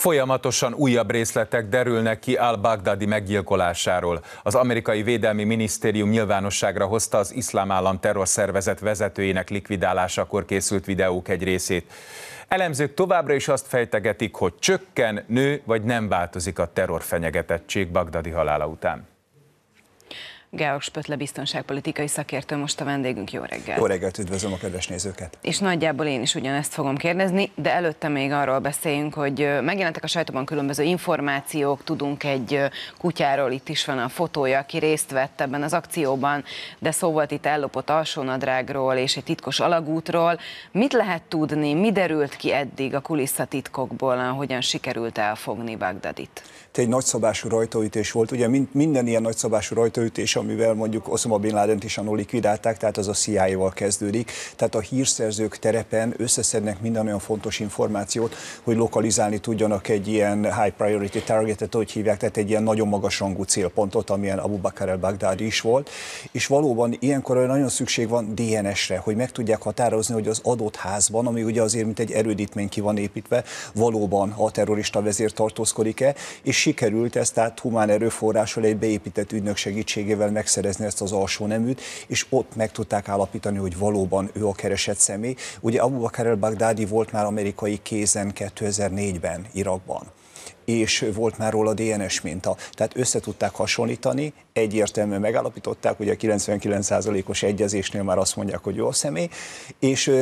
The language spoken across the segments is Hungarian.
Folyamatosan újabb részletek derülnek ki al-Baghdadi meggyilkolásáról. Az amerikai Védelmi Minisztérium nyilvánosságra hozta az iszlám állam terrorszervezet vezetőjének likvidálásakor készült videók egy részét. Elemzők továbbra is azt fejtegetik, hogy csökken, nő vagy nem változik a terrorfenyegetettség Bagdadi halála után. Georg Spötle biztonságpolitikai szakértő most a vendégünk. Jó reggel. Jó reggelt, üdvözlöm a kedves nézőket! És nagyjából én is ugyanezt fogom kérdezni, de előtte még arról beszéljünk, hogy megjelentek a sajtóban különböző információk, tudunk egy kutyáról, itt is van a fotója, aki részt vett ebben az akcióban, de szó volt itt ellopott alsónadrágról és egy titkos alagútról. Mit lehet tudni, mi derült ki eddig a kulisszatitkokból, hogyan sikerült elfogni Bagdadit? Egy nagyszabású rajtaütés volt, ugye minden ilyen nagyszabású rajtaütés amivel mondjuk Osama Bin Laden-t is annól likvidálták, tehát az a CIA-val kezdődik. Tehát a hírszerzők terepen összeszednek minden olyan fontos információt, hogy lokalizálni tudjanak egy ilyen high priority targetet, hogy hívják, tehát egy ilyen nagyon magas rangú célpontot, amilyen Abu Bakr el-Baghdadi is volt. És valóban ilyenkor nagyon szükség van DNS-re, hogy meg tudják határozni, hogy az adott házban, ami ugye azért, mint egy erődítmény ki van építve, valóban a terrorista vezér tartózkodik-e, és sikerült ezt tehát humán erőforrással egy beépített ügynök segítségével kell megszerezni ezt az alsó neműt, és ott meg tudták állapítani, hogy valóban ő a keresett személy. Ugye Abu Bakr el-Baghdadi volt már amerikai kézen 2004-ben Irakban és volt már róla DNS minta. Tehát összetudták hasonlítani, egyértelműen megállapították, hogy a 99%-os egyezésnél már azt mondják, hogy jó a személy, és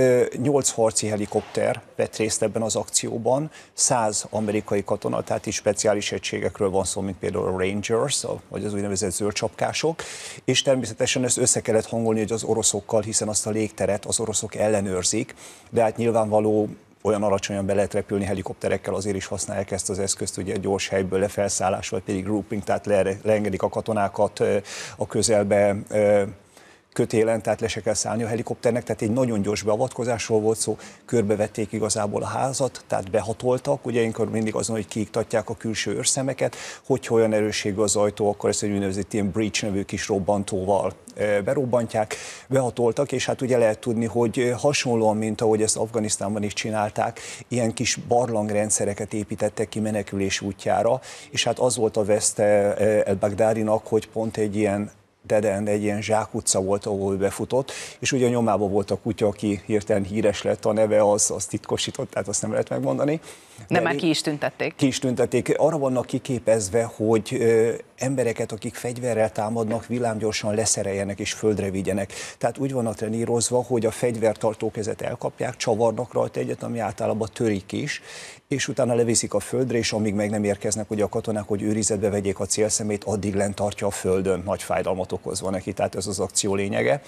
8 harci helikopter vett részt ebben az akcióban, 100 amerikai katona, tehát is speciális egységekről van szó, mint például a Rangers, vagy az úgynevezett zöldcsapkások, és természetesen ezt össze kellett hangolni hogy az oroszokkal, hiszen azt a légteret az oroszok ellenőrzik, de hát nyilvánvaló olyan alacsonyan be lehet repülni helikopterekkel, azért is használják ezt az eszközt, ugye gyors helyből lefelszállás, vagy pedig grouping, tehát le, leengedik a katonákat a közelbe, kötélen, tehát le se kell szállni a helikopternek, tehát egy nagyon gyors beavatkozásról volt szó, körbevették igazából a házat, tehát behatoltak, ugye énkor mindig azon, hogy kiiktatják a külső őrszemeket, hogyha olyan erősségű az ajtó, akkor ezt egy úgynevezett ilyen breach nevű kis robbantóval e, berobbantják, behatoltak, és hát ugye lehet tudni, hogy e, hasonlóan, mint ahogy ezt Afganisztánban is csinálták, ilyen kis barlangrendszereket építettek ki menekülés útjára, és hát az volt a veszte e, el Bagdárinak, hogy pont egy ilyen Deden egy ilyen zsákutca volt, ahol ő befutott, és ugye nyomába volt a kutya, aki hirtelen híres lett, a neve az, az titkosított, tehát azt nem lehet megmondani. De már ki is tüntették. Ki is tüntették. Arra vannak kiképezve, hogy ö, embereket, akik fegyverrel támadnak, villámgyorsan leszereljenek és földre vigyenek. Tehát úgy vannak trenírozva, hogy a fegyvertartó kezet elkapják, csavarnak rajta egyet, ami általában törik is, és utána leviszik a földre, és amíg meg nem érkeznek ugye a katonák, hogy őrizetbe vegyék a célszemét, addig lent tartja a földön nagy fájdalmat okozva neki, tehát ez az akció lényege.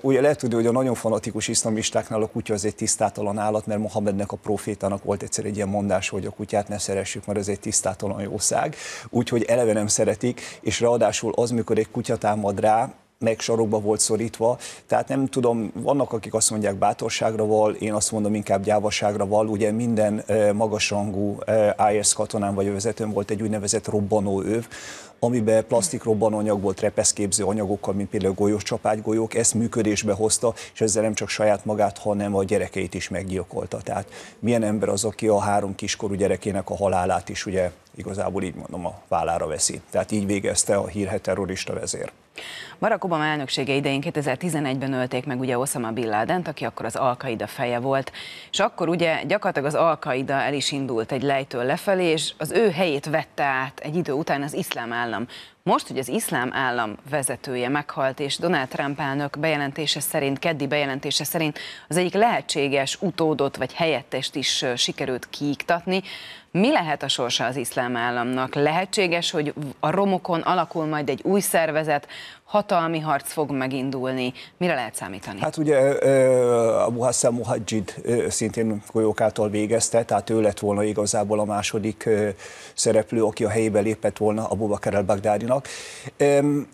Ugye lehet tudni, hogy a nagyon fanatikus iszlamistáknál a kutya az egy tisztátalan állat, mert Mohamednek a profétának volt egyszer egy ilyen mondás, hogy a kutyát ne szeressük, mert ez egy tisztátalan jószág. Úgyhogy eleve nem szeretik, és ráadásul az, mikor egy kutya támad rá, meg sarokba volt szorítva. Tehát nem tudom, vannak akik azt mondják bátorságra val, én azt mondom inkább gyávaságra val. Ugye minden magasrangú IS katonán vagy vezetőn volt egy úgynevezett robbanó őv, amiben plastik volt, repeszképző anyagokkal, mint például golyós csapágygolyók, ezt működésbe hozta, és ezzel nem csak saját magát, hanem a gyerekeit is meggyilkolta. Tehát milyen ember az, aki a három kiskorú gyerekének a halálát is ugye igazából így mondom a vállára veszi. Tehát így végezte a hírhet terrorista vezér. Barack Obama elnöksége idején 2011-ben ölték meg ugye Osama Bin laden aki akkor az al feje volt, és akkor ugye gyakorlatilag az al el is indult egy lejtől lefelé, és az ő helyét vette át egy idő után az iszlám állam. Most, hogy az iszlám állam vezetője meghalt, és Donald Trump elnök bejelentése szerint, keddi bejelentése szerint az egyik lehetséges utódot vagy helyettest is sikerült kiiktatni, mi lehet a sorsa az iszlám államnak? Lehetséges, hogy a romokon alakul majd egy új szervezet, hatalmi harc fog megindulni. Mire lehet számítani? Hát ugye Abu Hassan Muhajjid szintén golyók által végezte, tehát ő lett volna igazából a második szereplő, aki a helyébe lépett volna Abu Bakr al nok. Øhm,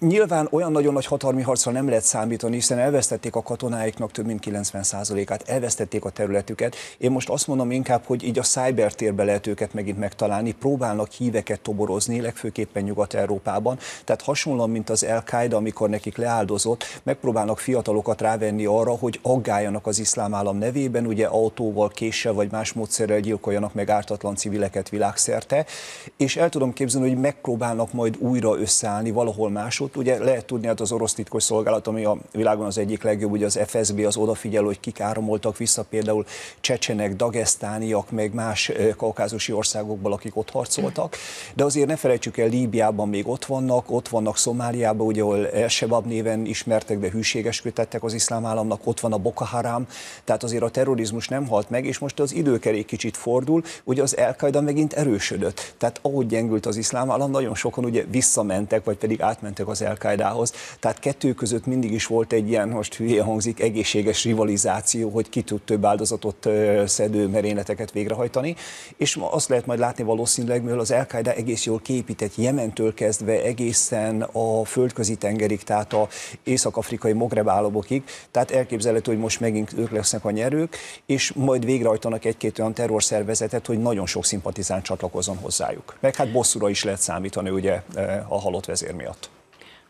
Nyilván olyan nagyon nagy hatalmi harcra nem lehet számítani, hiszen elvesztették a katonáiknak több mint 90%-át, elvesztették a területüket. Én most azt mondom inkább, hogy így a cybertérbe lehet őket megint megtalálni, próbálnak híveket toborozni, legfőképpen Nyugat-Európában. Tehát hasonlóan, mint az al amikor nekik leáldozott, megpróbálnak fiatalokat rávenni arra, hogy aggáljanak az iszlám állam nevében, ugye autóval, késsel vagy más módszerrel gyilkoljanak meg ártatlan civileket világszerte, és el tudom képzelni, hogy megpróbálnak majd újra összeállni valahol máshol ott ugye lehet tudni, hát az orosz titkos szolgálat, ami a világon az egyik legjobb, ugye az FSB az odafigyel, hogy kik áramoltak vissza, például csecsenek, dagesztániak, meg más kaukázusi országokból, akik ott harcoltak. De azért ne felejtsük el, Líbiában még ott vannak, ott vannak Szomáliában, ugye, ahol Elsebab néven ismertek, de hűséges kötettek az iszlám államnak, ott van a Boko Haram, tehát azért a terrorizmus nem halt meg, és most az időkerék kicsit fordul, ugye az el megint erősödött. Tehát ahogy gyengült az iszlám állam, nagyon sokan ugye visszamentek, vagy pedig átmentek az az el Tehát kettő között mindig is volt egy ilyen, most hülye hangzik, egészséges rivalizáció, hogy ki tud több áldozatot szedő merényleteket végrehajtani. És azt lehet majd látni valószínűleg, mivel az el egész jól képített Jementől kezdve egészen a földközi tengerig, tehát a észak-afrikai Mogreb államokig, tehát elképzelhető, hogy most megint ők lesznek a nyerők, és majd végrehajtanak egy-két olyan terrorszervezetet, hogy nagyon sok szimpatizán csatlakozon hozzájuk. Meg hát bosszúra is lehet számítani ugye a halott vezér miatt.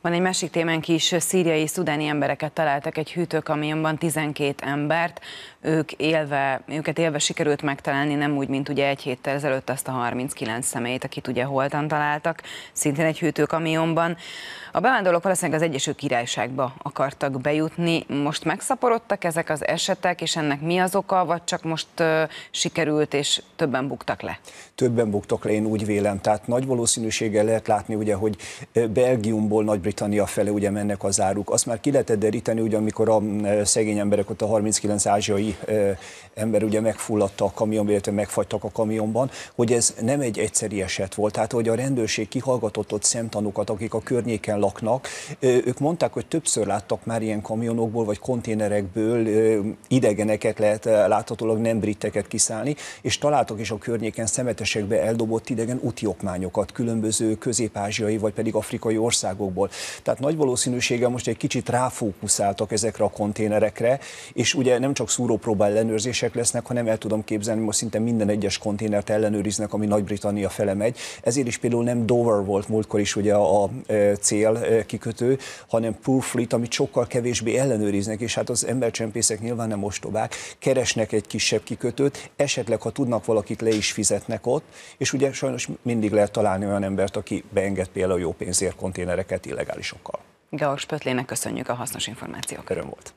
Van egy másik témánk is, szíriai, szudáni embereket találtak egy hűtőkamionban, 12 embert, ők élve, őket élve sikerült megtalálni, nem úgy, mint ugye egy héttel ezelőtt azt a 39 személyt, akit ugye holtan találtak, szintén egy hűtőkamionban. A bevándorlók valószínűleg az Egyesült Királyságba akartak bejutni, most megszaporodtak ezek az esetek, és ennek mi az oka, vagy csak most uh, sikerült, és többen buktak le? Többen buktak le, én úgy vélem, tehát nagy valószínűséggel lehet látni, ugye, hogy Belgiumból nagy nagy-Britannia fele ugye mennek az áruk. Azt már ki lehetett deríteni, ugye, amikor a mm, e, szegény emberek, ott a 39 ázsiai e, ember ugye megfulladta a kamion, illetve megfagytak a kamionban, hogy ez nem egy egyszeri eset volt. Tehát, hogy a rendőrség kihallgatott ott szemtanúkat, akik a környéken laknak, e, ők mondták, hogy többször láttak már ilyen kamionokból vagy konténerekből idegeneket lehet láthatólag nem briteket kiszállni, és találtak is a környéken szemetesekbe eldobott idegen útiokmányokat, különböző közép-ázsiai vagy pedig afrikai országokból. Tehát nagy valószínűséggel most egy kicsit ráfókuszáltak ezekre a konténerekre, és ugye nem csak szúrópróba ellenőrzések lesznek, hanem el tudom képzelni, most szinte minden egyes konténert ellenőriznek, ami Nagy-Britannia fele megy. Ezért is például nem Dover volt múltkor is ugye a, a e, cél e, kikötő, hanem Purfleet, amit sokkal kevésbé ellenőriznek, és hát az embercsempészek nyilván nem ostobák, keresnek egy kisebb kikötőt, esetleg ha tudnak valakit le is fizetnek ott, és ugye sajnos mindig lehet találni olyan embert, aki beenged például jó pénzért konténereket illetve illegálisokkal. Georg Spötlének köszönjük a hasznos információkat. Öröm volt.